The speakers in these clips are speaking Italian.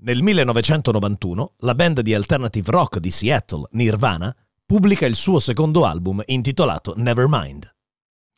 Nel 1991 la band di alternative rock di Seattle, Nirvana, pubblica il suo secondo album intitolato Nevermind.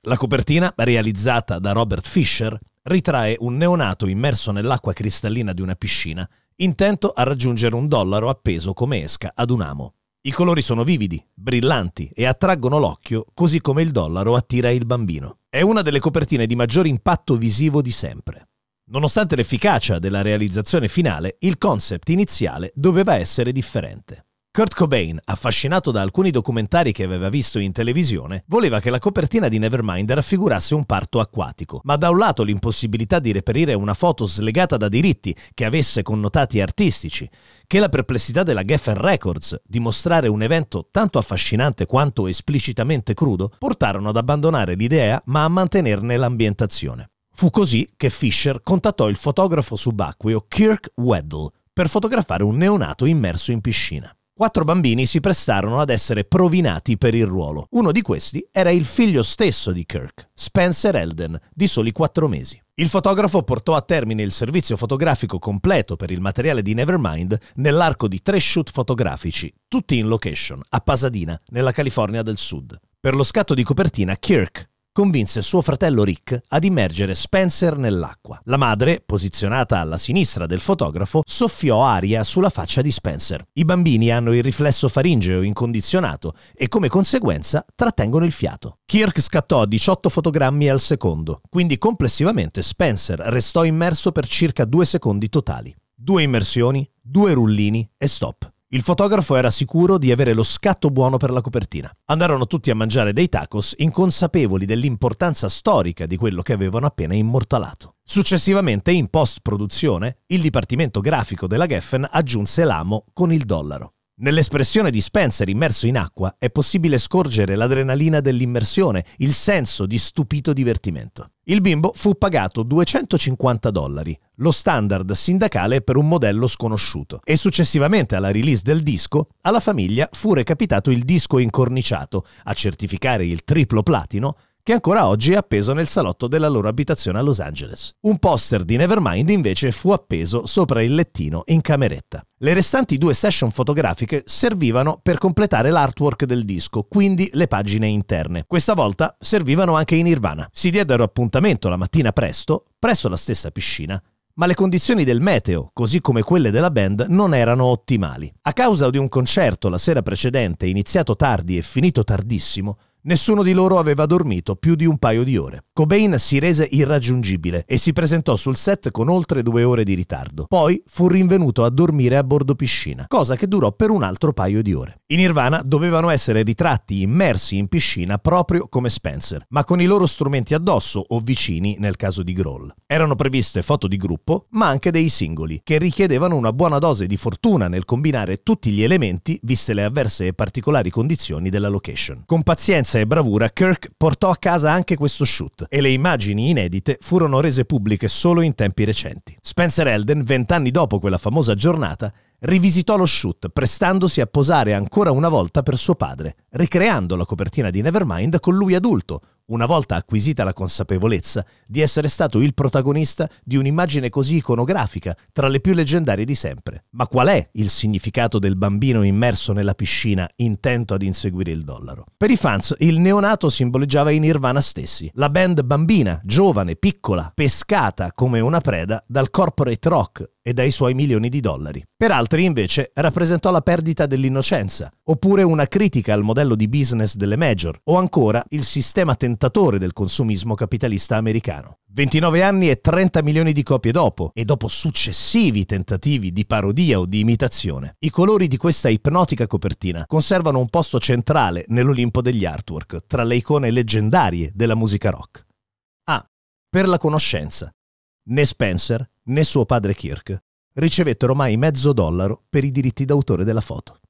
La copertina, realizzata da Robert Fisher, ritrae un neonato immerso nell'acqua cristallina di una piscina, intento a raggiungere un dollaro appeso come esca ad un amo. I colori sono vividi, brillanti e attraggono l'occhio, così come il dollaro attira il bambino. È una delle copertine di maggior impatto visivo di sempre. Nonostante l'efficacia della realizzazione finale, il concept iniziale doveva essere differente. Kurt Cobain, affascinato da alcuni documentari che aveva visto in televisione, voleva che la copertina di Nevermind raffigurasse un parto acquatico, ma da un lato l'impossibilità di reperire una foto slegata da diritti che avesse connotati artistici, che la perplessità della Geffen Records di mostrare un evento tanto affascinante quanto esplicitamente crudo, portarono ad abbandonare l'idea ma a mantenerne l'ambientazione. Fu così che Fisher contattò il fotografo subacqueo Kirk Weddle per fotografare un neonato immerso in piscina. Quattro bambini si prestarono ad essere provinati per il ruolo. Uno di questi era il figlio stesso di Kirk, Spencer Elden, di soli quattro mesi. Il fotografo portò a termine il servizio fotografico completo per il materiale di Nevermind nell'arco di tre shoot fotografici, tutti in location, a Pasadena, nella California del Sud. Per lo scatto di copertina, Kirk convinse suo fratello Rick ad immergere Spencer nell'acqua. La madre, posizionata alla sinistra del fotografo, soffiò aria sulla faccia di Spencer. I bambini hanno il riflesso faringeo incondizionato e come conseguenza trattengono il fiato. Kirk scattò 18 fotogrammi al secondo, quindi complessivamente Spencer restò immerso per circa due secondi totali. Due immersioni, due rullini e stop. Il fotografo era sicuro di avere lo scatto buono per la copertina. Andarono tutti a mangiare dei tacos, inconsapevoli dell'importanza storica di quello che avevano appena immortalato. Successivamente, in post-produzione, il dipartimento grafico della Geffen aggiunse l'amo con il dollaro. Nell'espressione di Spencer immerso in acqua è possibile scorgere l'adrenalina dell'immersione, il senso di stupito divertimento. Il bimbo fu pagato 250 dollari, lo standard sindacale per un modello sconosciuto, e successivamente alla release del disco, alla famiglia fu recapitato il disco incorniciato, a certificare il triplo platino, che ancora oggi è appeso nel salotto della loro abitazione a Los Angeles. Un poster di Nevermind invece fu appeso sopra il lettino in cameretta. Le restanti due session fotografiche servivano per completare l'artwork del disco, quindi le pagine interne. Questa volta servivano anche in Nirvana. Si diedero appuntamento la mattina presto, presso la stessa piscina, ma le condizioni del meteo, così come quelle della band, non erano ottimali. A causa di un concerto la sera precedente, iniziato tardi e finito tardissimo, Nessuno di loro aveva dormito più di un paio di ore. Cobain si rese irraggiungibile e si presentò sul set con oltre due ore di ritardo. Poi fu rinvenuto a dormire a bordo piscina, cosa che durò per un altro paio di ore. I Nirvana dovevano essere ritratti immersi in piscina proprio come Spencer, ma con i loro strumenti addosso o vicini nel caso di Grohl. Erano previste foto di gruppo, ma anche dei singoli, che richiedevano una buona dose di fortuna nel combinare tutti gli elementi viste le avverse e particolari condizioni della location. Con pazienza eleganza e bravura, Kirk portò a casa anche questo shoot e le immagini inedite furono rese pubbliche solo in tempi recenti. Spencer Elden, vent'anni dopo quella famosa giornata, rivisitò lo shoot, prestandosi a posare ancora una volta per suo padre, ricreando la copertina di Nevermind con lui adulto, una volta acquisita la consapevolezza di essere stato il protagonista di un'immagine così iconografica, tra le più leggendarie di sempre. Ma qual è il significato del bambino immerso nella piscina, intento ad inseguire il dollaro? Per i fans, il neonato simboleggiava i Nirvana stessi, la band bambina, giovane, piccola, pescata come una preda dal corporate rock e dai suoi milioni di dollari. Per altri invece rappresentò la perdita dell'innocenza, oppure una critica al modello di business delle major, o ancora il sistema tentativo fondatore del consumismo capitalista americano. 29 anni e 30 milioni di copie dopo, e dopo successivi tentativi di parodia o di imitazione, i colori di questa ipnotica copertina conservano un posto centrale nell'Olimpo degli artwork, tra le icone leggendarie della musica rock. Ah, per la conoscenza. Né Spencer né suo padre Kirk ricevettero mai mezzo dollaro per i diritti d'autore della foto.